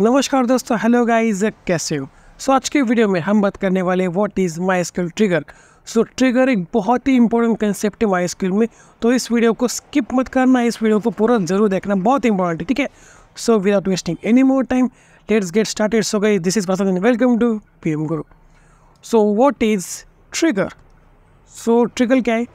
नमस्कार दोस्तों hello guys कैसे हो सो आज के वीडियो में हम बात करने वाले what is MySQL trigger so trigger एक बहुत ही इंपॉर्टेंट कंसेप्ट है माई स्किल में तो इस वीडियो को स्किप मत करना इस वीडियो को पूरा जरूर देखना बहुत इंपॉर्टेंट है ठीक है so without wasting any more time let's get started so guys this is पसंद welcome to P M Guru so what is trigger so trigger क्या है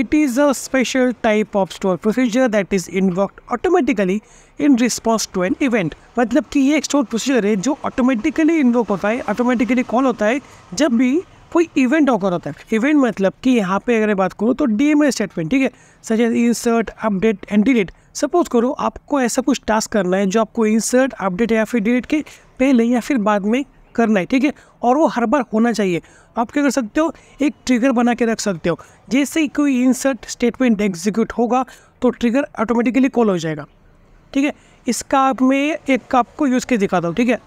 It is a special type of store procedure that is invoked automatically in response to an event. मतलब कि ये एक store procedure है जो automatically invoke होता है ऑटोमेटिकली कॉल होता है जब भी कोई इवेंट ऑकर होता है इवेंट मतलब कि यहाँ पे अगर बात करूँ तो डी एम स्टेटमेंट ठीक है such as insert update and delete suppose करो आपको ऐसा कुछ टास्क करना है जो आपको इंसर्ट अपडेट या फिर डिलीट के पहले या फिर बाद में करना है ठीक है और वो हर बार होना चाहिए आप क्या कर सकते हो एक ट्रिगर बना के रख सकते हो जैसे ही कोई इंसर्ट स्टेटमेंट एग्जीक्यूट होगा तो ट्रिगर ऑटोमेटिकली कॉल हो जाएगा ठीक है इसका आप मैं एक आपको यूज़ के दिखाता हूँ ठीक है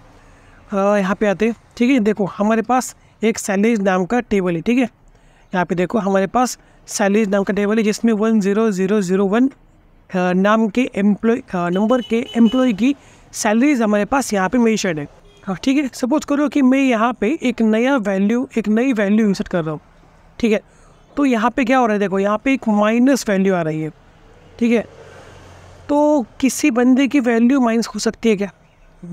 यहाँ पे आते हैं ठीक है देखो हमारे पास एक सैलरीज नाम का टेबल है ठीक है यहाँ पे देखो हमारे पास सैलरीज नाम का टेबल है जिसमें one zero zero zero one नाम के एम्प्लॉय नंबर के एम्प्लॉय की सैलरीज हमारे पास यहाँ पे मेंशन है हाँ, ठीक है सपोज करो कि मैं यहाँ पे एक नया वैल्यू एक नई वैल्यू इंसर्ट कर रहा हूँ ठीक है तो यहाँ पे क्या हो रहा है देखो यहाँ पे एक माइनस वैल्यू आ रही है ठीक है तो किसी बंदे की वैल्यू माइनस हो सकती है क्या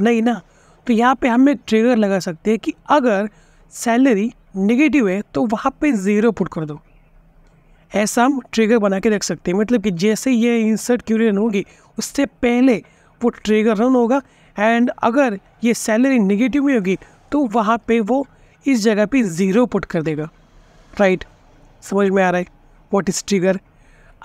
नहीं ना तो यहाँ पे हम एक ट्रिगर लगा सकते हैं कि अगर सैलरी निगेटिव है तो वहाँ पे ज़ीरो पुट कर दो ऐसा हम ट्रिगर बना के रख सकते हैं मतलब कि जैसे ये इंसर्ट क्यूरियन होगी उससे पहले वो ट्रिगर रन होगा एंड अगर ये सैलरी नेगेटिव में होगी तो वहाँ पे वो इस जगह पे ज़ीरो पुट कर देगा राइट right. समझ में आ रहा है वॉट इज़ ट्रिगर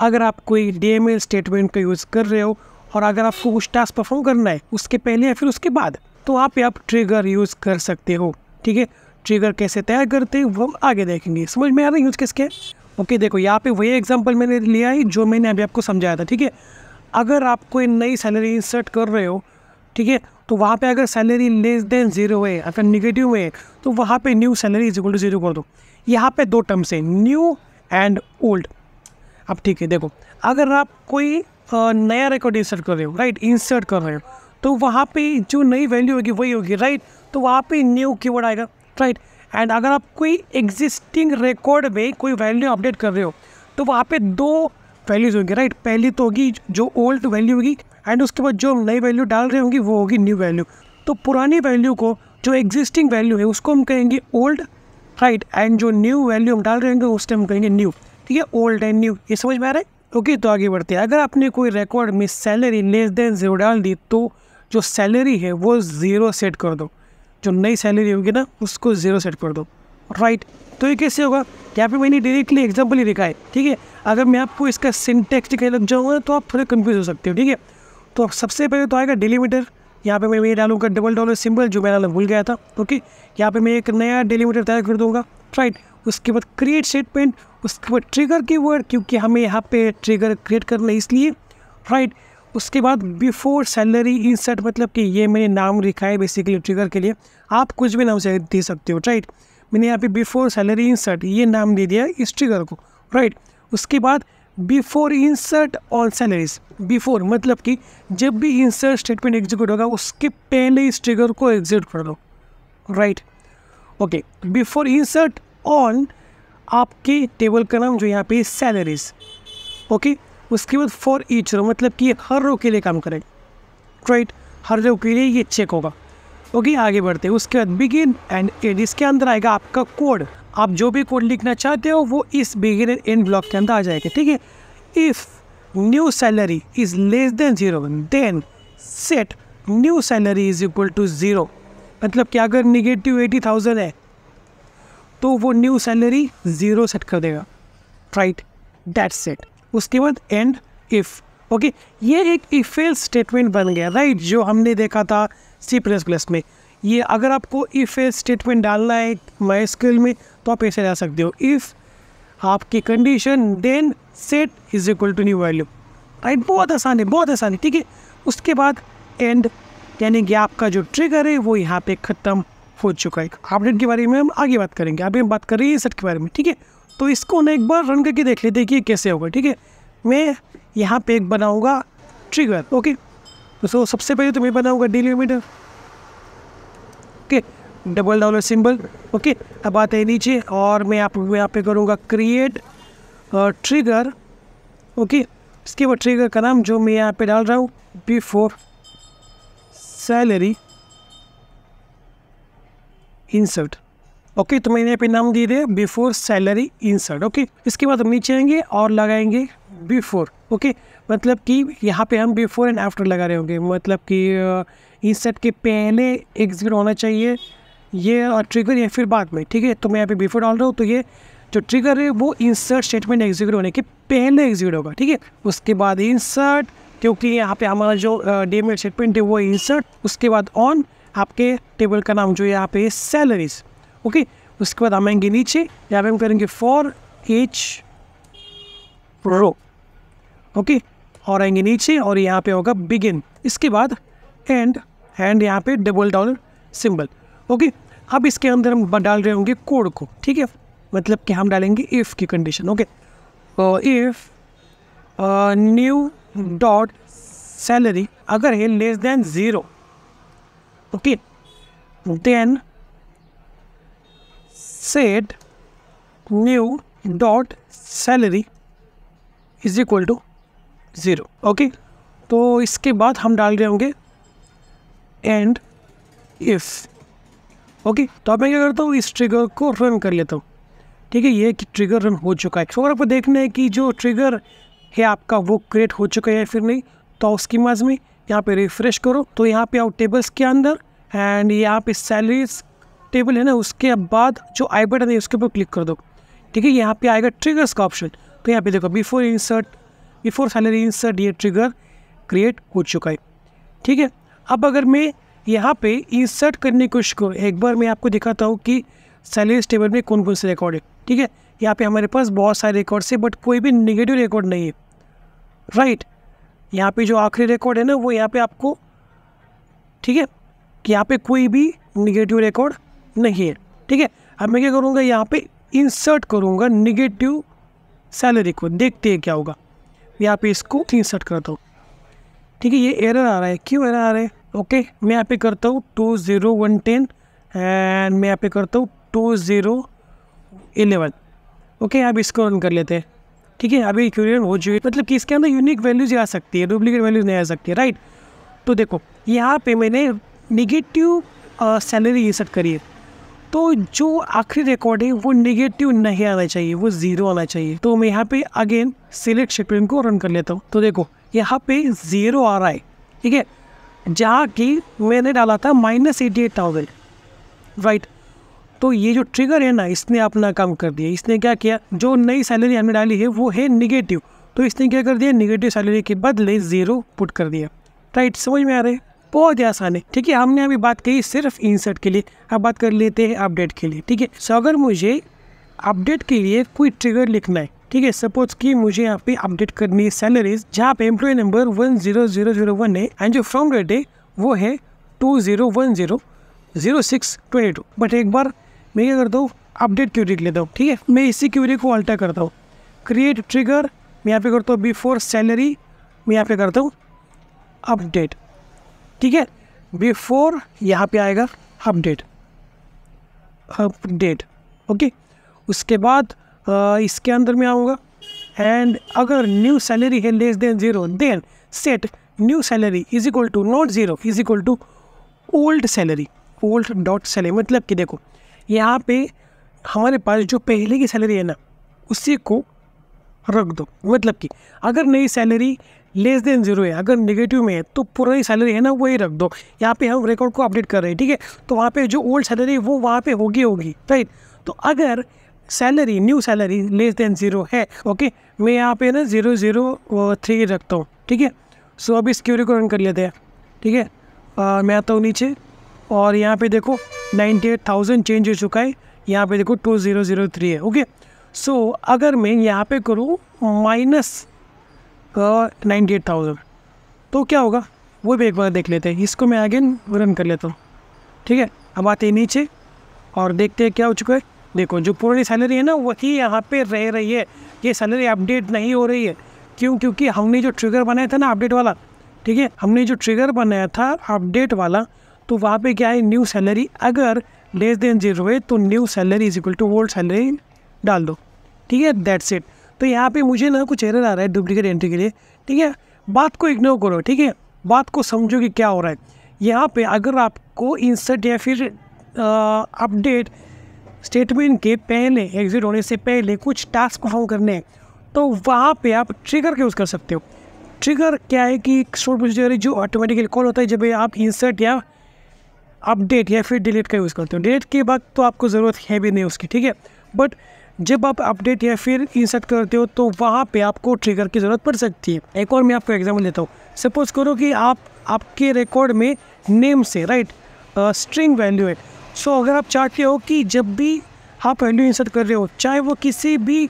अगर आप कोई डी स्टेटमेंट का यूज़ कर रहे हो और अगर आपको कुछ टास्क परफॉर्म करना है उसके पहले या फिर उसके बाद तो आप यहाँ ट्रिगर यूज़ कर सकते हो ठीक है ट्रिगर कैसे तैयार करते हैं वो हम आगे देखेंगे समझ में आ रहा है यूज किसके ओके देखो यहाँ पे वही एग्जांपल मैंने लिया है जो मैंने अभी आपको समझाया था ठीक है अगर आप कोई नई सैलरी इंसर्ट कर रहे हो ठीक है तो वहाँ पे अगर सैलरी लेस देन जीरो है अगर निगेटिव है तो वहाँ पे new salary is equal to zero कर दो यहाँ पे दो टर्म्स है न्यू एंड ओल्ड अब ठीक है देखो अगर आप कोई नया रिकॉर्ड इंसर्ट कर रहे हो राइट इंसर्ट कर रहे हो तो वहाँ पे जो नई वैल्यू होगी वही होगी राइट तो वहाँ पे न्यू की आएगा राइट एंड अगर आप कोई एग्जिस्टिंग रिकॉर्ड में कोई वैल्यू अपडेट कर रहे हो तो वहाँ पे दो वैल्यूज़ होगी राइट पहली तो होगी जो ओल्ड वैल्यू होगी एंड उसके बाद जो हम नई वैल्यू डाल रहे होंगे वो होगी न्यू वैल्यू तो पुरानी वैल्यू को जो एग्जिस्टिंग वैल्यू है उसको हम कहेंगे ओल्ड हाइट एंड जो न्यू वैल्यू हम डाल रहे होंगे उस टाइम कहेंगे न्यू ठीक है ओल्ड एंड न्यू ये समझ में आ रहा है ओके तो आगे बढ़ते हैं अगर आपने कोई रिकॉर्ड में सैलरी लेस देन जीरो डाल दी तो जो सैलरी है वो ज़ीरो सेट कर दो जो नई सैलरी होगी ना उसको ज़ीरो सेट कर दो राइट right. तो ये कैसे होगा यहाँ पे मैंने डायरेक्टली एग्जाम्पल ही लिखा है ठीक है अगर मैं आपको इसका सिंटेक्स दिखाई लग जाऊँगा तो आप थोड़े कन्फ्यूज़ हो सकते हो ठीक है तो सबसे पहले तो आएगा डेलीमीटर यहाँ पे मैं ये डालूंगा डबल डॉलर सिंबल जो मैं डालना भूल गया था ओके यहाँ पे मैं एक नया डिलीमीटर तैयार कर दूंगा राइट उसके बाद क्रिएट स्टेटमेंट उसके बाद ट्रिगर की वर्ड क्योंकि हमें यहाँ पे ट्रिगर क्रिएट करना है इसलिए राइट उसके बाद बिफोर सैलरी इंसर्ट मतलब कि ये मैंने नाम लिखा है बेसिकली ट्रिगर के लिए आप कुछ भी नाम से दे सकते हो राइट मैंने यहाँ पे बिफोर सैलरी इंसर्ट ये नाम दे दिया इस ट्रिगर को राइट उसके बाद before insert on salaries before मतलब कि जब भी इंसर्ट स्टेटमेंट एग्जीक्यूट होगा उसके पहले इस ट्रिगर को एग्जीक्यूट कर दो right okay before insert on आपके टेबल का नाम जो यहाँ पे सैलरीज ओके okay? उसके बाद फॉर ईच रो मतलब कि हर रो के लिए काम करें राइट हर रो के लिए ये चेक होगा ओके okay? आगे बढ़ते हैं उसके बाद बिगिन एंड एड इसके अंदर आएगा आपका कोड आप जो भी कोड लिखना चाहते हो वो इस बिगिन एंड ब्लॉक के अंदर आ जाएगा ठीक है if new salary is less than zero then set new salary is equal to zero मतलब कि अगर निगेटिव एटी थाउजेंड है तो वो न्यू सैलरी ज़ीरो सेट कर देगा राइट डेट सेट उसके बाद एंड इफ़ ओके ये एक इफ़ेल स्टेटमेंट बन गया राइट right? जो हमने देखा था सी प्लस प्लस में ये अगर आपको इफ़ ए स्टेटमेंट डालना है माई स्किल में तो आप ऐसे जा सकते हो इफ़ आपकी condition then set is equal to new value right बहुत आसान है बहुत आसान है ठीक है उसके बाद एंड यानी कि आपका जो ट्रिगर है वो यहाँ पे ख़त्म हो चुका है अपडेट के बारे में हम आगे बात करेंगे अभी हम बात कर रहे हैं सेट के बारे में ठीक है तो इसको ना एक बार रन करके देख लेते हैं कि कैसे होगा ठीक है मैं यहाँ पे एक बनाऊँगा ट्रिगर ओके तो सबसे पहले तो मैं बनाऊँगा delimiter okay double dollar symbol okay अब आते हैं नीचे और मैं आप यहाँ पे करूँगा क्रिएट ट्रिगर ओके इसके बाद ट्रिगर का नाम जो मैं यहाँ पे डाल रहा हूँ बिफोर सैलरी इंसर्ट ओके तो मैंने यहाँ पे नाम दे दिया बिफोर सैलरी इंसर्ट ओके इसके बाद हम नीचे आएंगे और लगाएंगे बिफोर ओके मतलब कि यहाँ पे हम बिफोर एंड आफ्टर लगा रहे होंगे मतलब कि इंसर्ट के पहले एग्जीक्यूट होना चाहिए ये और ट्रिगर या फिर बाद में ठीक है तो मैं यहाँ पे बिफोर डाल रहा हूँ तो ये जो ट्रिगर है वो इंसर्ट स्टेटमेंट एग्जीक्यूट होने के पहले एग्जीक्यूट होगा ठीक है उसके बाद इंसर्ट क्योंकि यहाँ पे हमारा जो डेमेट स्टेटमेंट है वो इंसर्ट उसके बाद ऑन आपके टेबल का नाम जो यहाँ पे सैलरीज ओके उसके बाद हम आएंगे नीचे यहाँ पे हम करेंगे फॉर एच प्रो ओके और आएंगे नीचे और यहाँ पे होगा बिगिन इसके बाद एंड एंड यहाँ पे डबल डॉलर सिंबल ओके अब इसके अंदर हम डाल रहे होंगे कोड को ठीक है मतलब कि हम डालेंगे इफ़ की condition okay if new dot salary अगर है less than zero okay then set new dot salary is equal to zero okay तो इसके बाद हम डाल रहे होंगे एंड इफ़ ओके तो अब मैं क्या करता हूँ इस ट्रिगर को रन कर लेता हूँ ठीक है ये कि ट्रिगर रन हो चुका है अगर आपको देखना है कि जो ट्रिगर है आपका वो क्रिएट हो चुका है या फिर नहीं तो उसकी माज में यहाँ पे रिफ्रेश करो तो यहाँ पे आओ टेबल्स के अंदर एंड यहाँ पे सैलरीज टेबल है ना उसके बाद जो आई बटन है उसके ऊपर क्लिक कर दो ठीक है यहाँ पे आएगा ट्रिगर्स का ऑप्शन तो यहाँ पे देखो before insert before salary insert ये ट्रिगर क्रिएट हो चुका है ठीक है अब अगर मैं यहाँ पे इंसर्ट करने की कोशिश करूँ एक बार मैं आपको दिखाता हूँ कि सैलरी टेबल में कौन कौन से रिकॉर्ड है ठीक है यहाँ पे हमारे पास बहुत सारे रिकॉर्ड्स है बट कोई भी निगेटिव रिकॉर्ड नहीं है राइट यहाँ पे जो आखिरी रिकॉर्ड है ना वो यहाँ पे आपको ठीक है कि यहाँ पे कोई भी निगेटिव रिकॉर्ड नहीं है ठीक है अब मैं क्या करूँगा यहाँ पे इंसर्ट करूँगा निगेटिव सैलरी को देखते हैं क्या होगा यहाँ पे इसको इंसर्ट करता हूँ ठीक है ये एरर आ रहा है क्यों एरर आ रहा है ओके मैं यहाँ पे करता हूँ two zero one ten and मैं यहाँ पे करता हूँ टू ज़ीरो एलेवन ओके आप इसको रन कर लेते हैं ठीक है अभी क्यूरियन हो चुकी मतलब कि इसके अंदर यूनिक वैल्यूज आ सकती है डुप्लीकेट वैल्यूज नहीं आ सकती है राइट तो देखो यहाँ पे मैंने निगेटिव सैलरी इंसर्ट करी है तो जो आखिरी रिकॉर्ड है वो निगेटिव नहीं आना चाहिए वो जीरो आना चाहिए तो मैं यहाँ पे अगेन सिलेक्ट शिपिंग को रन कर लेता हूँ तो देखो यहाँ पे जीरो आ रहा है ठीक है जहाँ कि मैंने डाला था minus eighty eight thousand right तो ये जो ट्रिगर है ना इसने अपना काम कर दिया इसने क्या किया जो नई सैलरी हमने डाली है वो है निगेटिव तो इसने क्या कर दिया निगेटिव सैलरी के बदले ज़ीरो पुट कर दिया राइट समझ में आ रहे बहुत ही आसान है ठीक है हमने अभी बात कही सिर्फ इंसर्ट के लिए अब बात कर लेते हैं अपडेट के लिए ठीक है सो अगर मुझे अपडेट के लिए कोई ट्रिगर लिखना है ठीक है सपोज कि मुझे यहाँ पे अपडेट करनी है सैलरीज जहाँ पे employee number one zero zero zero one है एंड जो फ्रॉम डेट है वो है two zero one zero zero six twenty two but एक बार मैं क्या करता हूँ अपडेट क्यूरी लेता हूँ ठीक है मैं इसी क्यूरी को अल्टा करता हूँ क्रिएट ट्रिगर मैं यहाँ पे करता हूँ बिफोर सैलरी मैं यहाँ पे करता हूँ अपडेट ठीक है बिफोर यहाँ पे आएगा अपडेट अपडेट ओके उसके बाद आ, इसके अंदर में आऊँगा एंड अगर न्यू सैलरी है less than zero then set new salary is equal to not zero is equal to old salary old dot salary मतलब कि देखो यहाँ पे हमारे पास जो पहले की सैलरी है ना उसी को रख दो मतलब कि अगर नई सैलरी लेस देन जीरो है अगर नेगेटिव में है तो पुरानी सैलरी है ना वही रख दो यहाँ पे हम रिकॉर्ड को अपडेट कर रहे हैं ठीक है तो वहाँ पे जो ओल्ड सैलरी वो वहाँ पे होगी होगी राइट तो अगर salary new salary less than zero है ओके मैं यहाँ पे ना ज़ीरो ज़ीरो थ्री रखता हूँ ठीक है सो अभी इस क्यूरी रन कर लेते हैं ठीक है मैं आता हूँ नीचे और यहाँ पे देखो नाइन्टी एट थाउजेंड चेंज हो चुका है यहाँ पे देखो टू ज़ीरो ज़ीरो थ्री है ओके सो अगर मैं यहाँ पे करूँ माइनस नाइन्टी एट थाउजेंड तो क्या होगा वो भी एक बार देख लेते हैं इसको मैं अगेन रन कर लेता हूँ ठीक है अब आते हैं नीचे और देखते हैं क्या हो चुका है देखो जो पुरानी सैलरी है ना वही यहाँ पे रह रही है ये सैलरी अपडेट नहीं हो रही है क्यों क्योंकि हमने जो ट्रिगर बनाया था ना अपडेट वाला ठीक है हमने जो ट्रिगर बनाया था अपडेट वाला तो वहाँ पे क्या है न्यू सैलरी अगर लेस देन जीरो है तो new salary is equal to old salary डाल दो ठीक है दैट्स इट तो यहाँ पे मुझे ना कुछ एरर आ रहा है डुप्लीकेट एंट्री के लिए ठीक है बात को इग्नोर करो ठीक है बात को समझो कि क्या हो रहा है यहाँ पे अगर आपको इंसर्ट या फिर अपडेट स्टेटमेंट के पहले एग्जिट होने से पहले कुछ टास्क परफॉर्म करने हैं तो वहाँ पे आप ट्रिगर का यूज़ कर सकते हो ट्रिगर क्या है कि शॉर्ट प्रोसीजर जो ऑटोमेटिकली कॉल होता है जब आप इंसर्ट या अपडेट या फिर डिलीट का यूज़ करते हो डिलीट के बाद तो आपको ज़रूरत है भी नहीं उसकी ठीक है बट जब आप अपडेट या फिर इंसर्ट करते हो तो वहाँ पे आपको ट्रिगर की ज़रूरत पड़ सकती है एक और मैं आपको एग्जाम्पल देता हूँ सपोज करो कि आप आपके रिकॉर्ड में नेम से राइट स्ट्रिंग वैल्यू है सो अगर आप चाहते हो कि जब भी आप वैल्यू इंसर्ट कर रहे हो चाहे वो किसी भी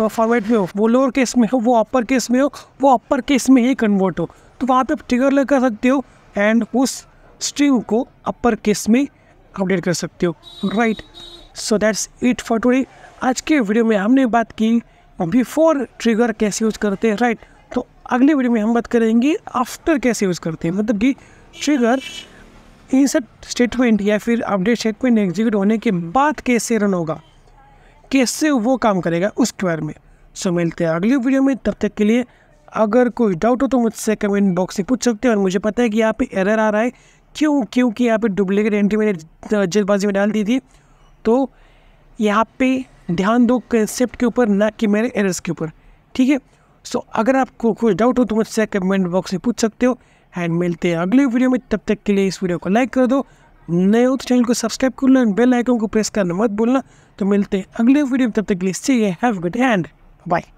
फॉर्मेट में हो वो लोअर केस में हो वो अपर केस में हो वो अपर केस में ही कन्वर्ट हो तो वहाँ पे आप ट्रिगर लगा सकते हो एंड उस स्ट्रिंग को अपर केस में अपडेट कर सकते हो right so that's it for today आज के वीडियो में हमने बात की बिफोर ट्रिगर कैसे यूज़ करते हैं राइट तो अगले वीडियो में हम बात करेंगे आफ्टर कैसे यूज़ करते हैं मतलब कि ट्रिगर इंसर्ट स्टेटमेंट या फिर अपडेट स्टेटमेंट एग्जीक्यूट होने के बाद कैसे रन होगा कैसे वो काम करेगा उसके बारे में सो so, मिलते हैं अगली वीडियो में तब तक के लिए अगर कोई डाउट हो तो मुझसे कमेंट बॉक्स में पूछ सकते हैं और मुझे पता है कि यहाँ पे एरर आ रहा है क्यों क्योंकि यहाँ पे डुप्लीकेट एंट्री मैंने जल्दबाजी में डाल दी थी तो यहाँ पे ध्यान दो कंसेप्ट के ऊपर ना कि मेरे एरर्स के ऊपर ठीक है सो अगर आपको कुछ डाउट हो तो मुझसे कमेंट बॉक्स में पूछ सकते हो एंड मिलते हैं अगले वीडियो में तब तक के लिए इस वीडियो को लाइक कर दो नए हो तो चैनल को सब्सक्राइब कर लो एंड बेल आइकन को प्रेस करना मत भूलना तो मिलते हैं अगले वीडियो में तब तक के लिए see have good and bye